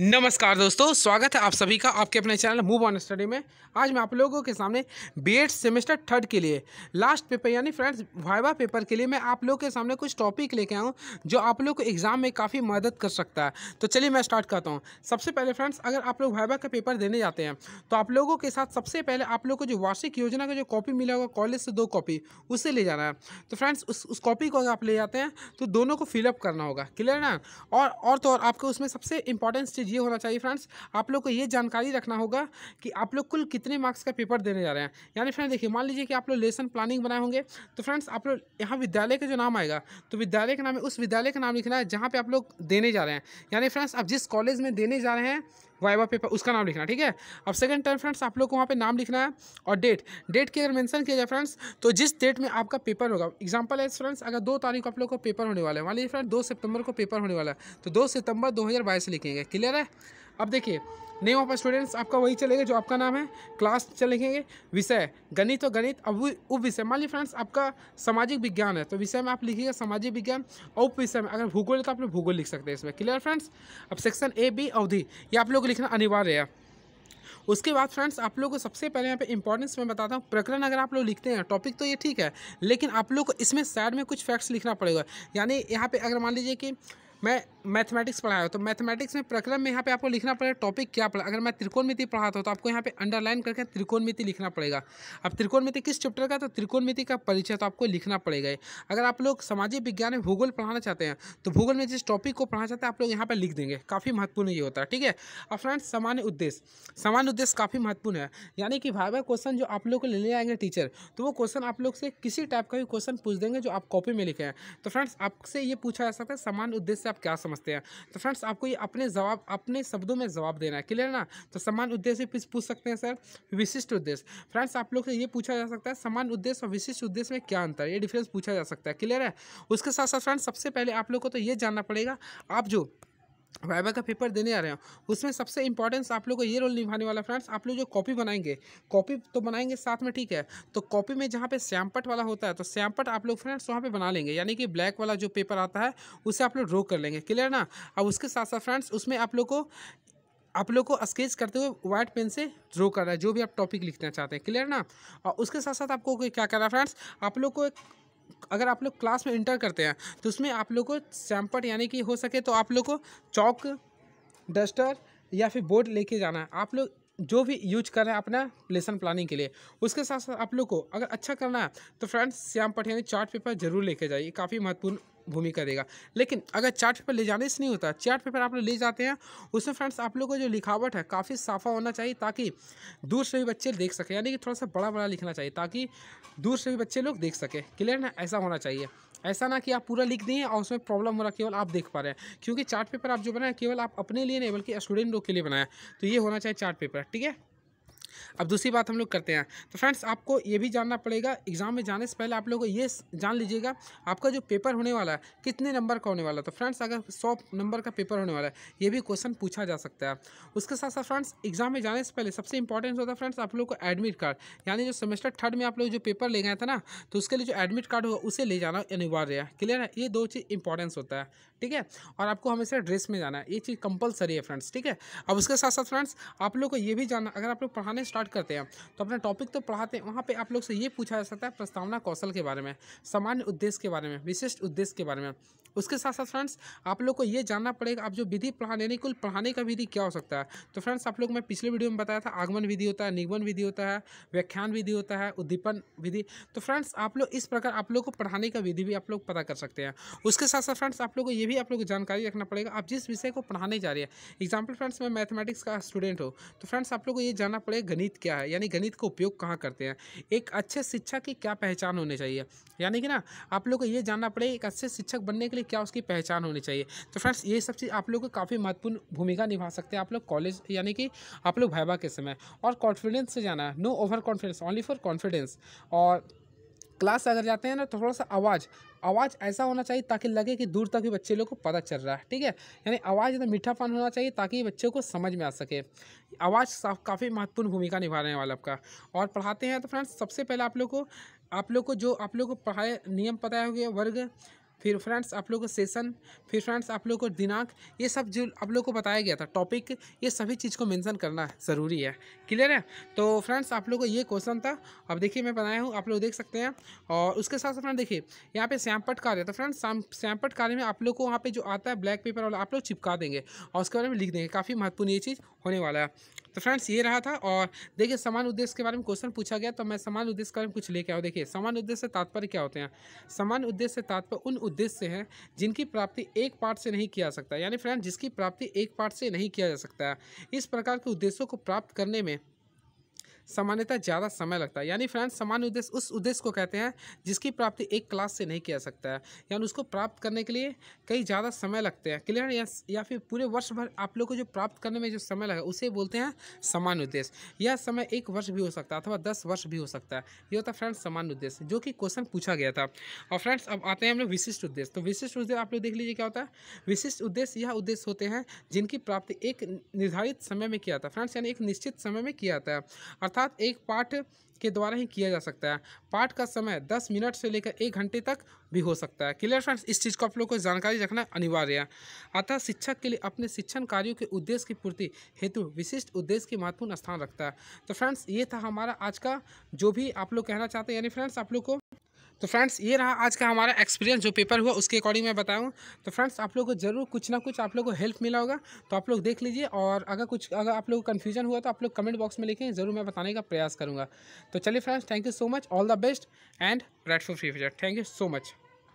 नमस्कार दोस्तों स्वागत है आप सभी का आपके अपने चैनल मूव ऑन स्टडी में आज मैं आप लोगों के सामने बी सेमेस्टर थर्ड के लिए लास्ट पेपर यानी फ्रेंड्स वाइवा पेपर के लिए मैं आप लोगों के सामने कुछ टॉपिक लेके आऊँ जो आप लोग को एग्ज़ाम में काफ़ी मदद कर सकता है तो चलिए मैं स्टार्ट करता हूँ सबसे पहले फ्रेंड्स अगर आप लोग वाइवा का पेपर देने जाते हैं तो आप लोगों के साथ सबसे पहले आप लोग को जो वार्षिक योजना का जो कॉपी मिला होगा कॉलेज से दो कॉपी उसे ले जाना है तो फ्रेंड्स उस उस कॉपी को अगर आप ले जाते हैं तो दोनों को फिलअप करना होगा क्लियर ना और तो और आपको उसमें सबसे इंपॉर्टेंट चीज़ चीज़ ये होना चाहिए फ्रेंड्स आप लोग को ये जानकारी रखना होगा कि आप लोग कुल कितने मार्क्स का पेपर देने जा रहे हैं यानी फ्रेंड देखिए मान लीजिए कि आप लोग लेसन प्लानिंग बनाए होंगे तो फ्रेंड्स आप लोग यहाँ विद्यालय का जो नाम आएगा तो विद्यालय का नाम उस विद्यालय का नाम लिखना है जहाँ पर आप लोग देने जा रहे हैं यानी फ्रेंड्स आप जिस कॉलेज में देने जा रहे हैं वाइवा पेपर उसका नाम लिखना ठीक है अब सेकंड टर्म फ्रेंड्स आप लोग को वहाँ पे नाम लिखना है और डेट डेट की अगर मेंशन किया जाए फ्रेंड्स तो जिस डेट में आपका पेपर होगा एग्जांपल है फ्रेंड्स अगर दो तारीख को आप लोग को पेपर होने वाला है मान लीजिए फ्रेंड दो सितंबर को पेपर होने वाला है तो दो सितंबर दो लिखेंगे क्लियर है अब देखिए नेम ऑफ स्टूडेंट्स आपका वही चलेगा जो आपका नाम है क्लास चलेंगे विषय गणित और गणित अब उप विषय मान ली फ्रेंड्स आपका सामाजिक विज्ञान है तो विषय में आप लिखिएगा सामाजिक विज्ञान और उप विषय में अगर भूगोल तो आप लोग भूगोल लिख सकते हैं इसमें क्लियर फ्रेंड्स अब सेक्शन ए बी अवधि ये आप लोग लिखना अनिवार्य है उसके बाद फ्रेंड्स आप लोग को सबसे पहले यहाँ पे इंपॉर्टेंस मैं बताता हूँ प्रकरण अगर आप लोग लिखते हैं टॉपिक तो ये ठीक है लेकिन आप लोग को इसमें साइड में कुछ फैक्ट्स लिखना पड़ेगा यानी यहाँ पे अगर मान लीजिए कि मैं मैथमेटिक्स पढ़ाया तो मैथमेटिक्स में प्रक्रम में यहाँ पे आपको लिखना पड़ेगा टॉपिक क्या पड़ा अगर मैं त्रिकोणमिति पढ़ाता हूँ तो आपको यहाँ पे अंडरलाइन करके त्रिकोणमिति लिखना पड़ेगा अब त्रिकोणमिति किस चैप्टर का तो त्रिकोणमिति का परिचय तो आपको लिखना पड़ेगा अगर आप लोग सामाजिक विज्ञान में भूगोल पढ़ाना चाहते हैं तो भूगोल में जिस टॉपिक को पढ़ाना चाहते हैं आप लोग यहाँ पर लिख देंगे काफ़ी महत्वपूर्ण ये होता है ठीक है अब फ्रेंड्स सामान्य उद्देश्य सामान्य उद्देश्य काफ़ी महत्वपूर्ण है यानी कि भाई क्वेश्चन जो आप लोग को ले आएंगे टीचर तो वो क्वेश्चन आप लोग से किसी टाइप का भी क्वेश्चन पूछ देंगे जो आप कॉपी में लिखे हैं तो फ्रेंड्स आपसे ये पूछा जा सकता है सामान्य उद्देश्य आप क्या समझते हैं तो फ्रेंड्स आपको ये अपने जवाब अपने शब्दों में जवाब देना है क्लियर ना तो समान उद्देश्य पूछ सकते हैं सर विशिष्ट उद्देश्य फ्रेंड्स आप लोग से ये पूछा जा सकता है समान उद्देश्य और विशिष्ट उद्देश्य में क्या अंतर ये डिफरेंस पूछा जा सकता है क्लियर है उसके साथ साथ फ्रेंड्स सबसे पहले आप लोग को तो ये जानना पड़ेगा आप जो वाइबा का पेपर देने आ रहे हो उसमें सबसे इंपॉर्टेंस आप लोग को ये रोल निभाने वाला फ्रेंड्स आप लोग जो कॉपी बनाएंगे कॉपी तो बनाएंगे साथ में ठीक है तो कॉपी में जहाँ पे सैम्पट वाला होता है तो सैम्पट आप लोग फ्रेंड्स वहाँ पे बना लेंगे यानी कि ब्लैक वाला जो पेपर आता है उसे आप लोग ड्रो कर लेंगे क्लियर ना अब उसके साथ साथ फ्रेंड्स उसमें आप लोग को आप लोग को स्केच करते हुए व्हाइट पेन से ड्रो करना है जो भी आप टॉपिक लिखना चाहते हैं क्लियर ना और उसके साथ साथ आपको क्या करना है फ्रेंड्स आप लोग को एक अगर आप लोग क्लास में इंटर करते हैं तो उसमें आप लोग को सैम्पट यानी कि हो सके तो आप लोग को चौक डस्टर या फिर बोर्ड लेके जाना है आप लोग जो भी यूज कर रहे हैं अपना लेसन प्लानिंग के लिए उसके साथ साथ आप लोग को अगर अच्छा करना है तो फ्रेंड्स श्याम पट यानी चार्ट पेपर जरूर लेके जाइए काफ़ी महत्वपूर्ण भूमिका देगा लेकिन अगर चार्ट पेपर ले जाने से नहीं होता चार्ट पेपर आप लोग ले जाते हैं उसमें फ्रेंड्स आप लोग को जो लिखावट है काफ़ी साफा होना चाहिए ताकि दूर से भी बच्चे देख सकें यानी कि थोड़ा सा बड़ा बड़ा लिखना चाहिए ताकि दूर से भी बच्चे लोग देख सकें क्लियर ना ऐसा होना चाहिए ऐसा ना कि आप पूरा लिख दिए और उसमें प्रॉब्लम हो रहा केवल आप देख पा रहे हैं क्योंकि चार्ट पेपर आप जो बनाए केवल आप अपने लिए नहीं बल्कि स्टूडेंट लोग के लिए बनाया तो ये होना चाहिए चार्ट पेपर ठीक है अब दूसरी बात हम लोग करते हैं तो फ्रेंड्स आपको ये भी जानना पड़ेगा एग्ज़ाम में जाने से पहले आप लोग ये जान लीजिएगा आपका जो पेपर होने वाला है कितने नंबर का होने वाला है तो फ्रेंड्स अगर सौ नंबर का पेपर होने वाला है ये भी क्वेश्चन पूछा जा सकता है उसके साथ साथ फ्रेंड्स एग्ज़ाम में जाने से पहले सबसे इंपॉर्टेंट होता है फ्रेंड्स आप लोग को एडमिट कार्ड यानी जो सेमेस्टर थर्ड में आप लोग जो पेपर ले गए थे ना तो उसके लिए जो एडमिट कार्ड होगा उसे ले जाना अनिवार्य है क्लियर है ये दो चीज़ इंपॉर्टेंस होता है ठीक है और आपको हमेशा ड्रेस में जाना है ये चीज़ कंपलसरी है फ्रेंड्स ठीक है अब उसके साथ साथ फ्रेंड्स आप लोग को ये भी जानना अगर आप लोग पढ़ाने पहले स्टार्ट करते हैं तो अपना टॉपिक तो पढ़ाते हैं वहाँ पर आप लोग से ये पूछा जा सकता है प्रस्तावना कौशल के बारे में सामान्य उद्देश्य के बारे में विशिष्ट उद्देश्य के बारे में उसके साथ साथ फ्रेंड्स आप लोग को ये जानना पड़ेगा आप जो विधि पढ़ाने यानी कुल पढ़ाने का विधि क्या हो सकता है तो फ्रेंड्स आप लोग मैं पिछले वीडियो में बताया था आगमन विधि होता है निगमन विधि होता है व्याख्यान विधि होता है उद्दीपन विधि तो फ्रेंड्स आप लोग इस प्रकार आप लोग को पढ़ाने का विधि भी आप लोग पता कर सकते हैं उसके साथ साथ फ्रेंड्स आप लोग को ये भी आप लोग को जानकारी रखना पड़ेगा आप जिस विषय को पढ़ाने जा रहे हैं एग्जाम्पल फ्रेंड्स मैं मैथमेटिक्स का स्टूडेंट हूँ तो फ्रेंड्स आप लोग को ये जानना पड़ेगा गणित क्या है यानी गणित का उपयोग कहाँ करते हैं एक अच्छे शिक्षक की क्या पहचान होनी चाहिए यानी कि ना आप लोग को ये जानना पड़ेगा एक अच्छे शिक्षक बनने के लिए क्या उसकी पहचान होनी चाहिए तो फ्रेंड्स ये सब चीज़ आप लोग को काफ़ी महत्वपूर्ण भूमिका निभा सकते हैं आप लोग कॉलेज यानी कि आप लोग वाइवा के समय और कॉन्फिडेंस से जाना है no over confidence only for confidence और क्लास अगर जाते हैं ना तो थोड़ा सा आवाज़ आवाज़ ऐसा होना चाहिए ताकि लगे कि दूर तक भी बच्चे लोग को पता चल रहा है ठीक है यानी आवाज़ एकदम मीठापन होना चाहिए ताकि बच्चों को समझ में आ सके आवाज़ काफ़ी महत्वपूर्ण भूमिका निभा रहे हैं वाला आपका और पढ़ाते हैं तो फ्रेंड्स सबसे पहले आप लोग को आप लोग को जो आप लोग को पढ़ाए नियम पता है वर्ग फिर फ्रेंड्स आप लोग को सेशन फिर फ्रेंड्स आप लोग को दिनांक ये सब जो आप लोग को बताया गया था टॉपिक ये सभी चीज़ को मेंशन करना ज़रूरी है क्लियर है तो फ्रेंड्स आप लोग को ये क्वेश्चन था अब देखिए मैं बनाया हूँ आप लोग देख सकते हैं और उसके साथ साथ फ्रेंड देखिए यहाँ पे श्यामपट कार्य तो फ्रेंड्स श्यामपट कार्य में आप लोग को वहाँ पर जो आता है ब्लैक पेपर वाला आप लोग चिपका देंगे और उसके बारे में लिख देंगे काफ़ी महत्वपूर्ण ये चीज़ होने वाला है तो फ्रेंड्स ये रहा था और देखिए समान उद्देश्य के बारे में क्वेश्चन पूछा गया तो मैं समान उद्देश्य के बारे में कुछ लेके आओ देखिए समान उद्देश्य से तात्पर्य क्या होते हैं समान उद्देश्य से तात्पर्य उन उद्देश्य हैं जिनकी प्राप्ति एक पार्ट से नहीं किया जा सकता यानी फ्रेंड जिसकी प्राप्ति एक पार्ट से नहीं किया जा सकता है इस प्रकार के उद्देश्यों को प्राप्त करने में सामान्यतः ज़्यादा समय लगता है यानी फ्रेंड्स सामान्य उद्देश्य उस उद्देश्य को कहते हैं जिसकी प्राप्ति एक क्लास से नहीं किया सकता है यानी उसको प्राप्त करने के लिए कई ज़्यादा समय लगते हैं क्लियर या, या फिर पूरे वर्ष भर आप लोग को जो प्राप्त करने में जो समय लगा उसे बोलते हैं सामान्य उद्देश्य यह समय एक वर्ष भी हो सकता है अथवा दस वर्ष भी हो सकता है ये होता है फ्रेंड्स सामान्य उद्देश्य जो कि क्वेश्चन पूछा गया था और फ्रेंड्स अब आते हैं हम लोग विशिष्ट उद्देश्य तो विशिष्ट उद्देश्य आप लोग देख लीजिए क्या होता है विशिष्ट उद्देश्य यह उद्देश्य होते हैं जिनकी प्राप्ति एक निर्धारित समय में किया था फ्रेंड्स यानी एक निश्चित समय में किया जाता है अर्थात एक पाठ के द्वारा ही किया जा सकता है पाठ का समय 10 मिनट से लेकर एक घंटे तक भी हो सकता है क्लियर फ्रेंड्स इस चीज़ को आप लोग को जानकारी रखना अनिवार्य है अतः शिक्षक के लिए अपने शिक्षण कार्यों के उद्देश्य की पूर्ति हेतु विशिष्ट उद्देश्य की महत्वपूर्ण स्थान रखता है तो फ्रेंड्स ये था हमारा आज का जो भी आप लोग कहना चाहते हैं यानी फ्रेंड्स आप लोग को तो फ्रेंड्स ये रहा आज का हमारा एक्सपीरियंस जो पेपर हुआ उसके अकॉर्डिंग मैं बताऊँ तो फ्रेंड्स आप लोग को ज़रूर कुछ ना कुछ आप लोग को हेल्प मिला होगा तो आप लोग देख लीजिए और अगर कुछ अगर आप लोग को कन्फ्यूजन हुआ तो आप लोग कमेंट बॉक्स में लिखें ज़रूर मैं बताने का प्रयास करूँगा तो चलिए friends thank you so much all the best and red for future thank you so much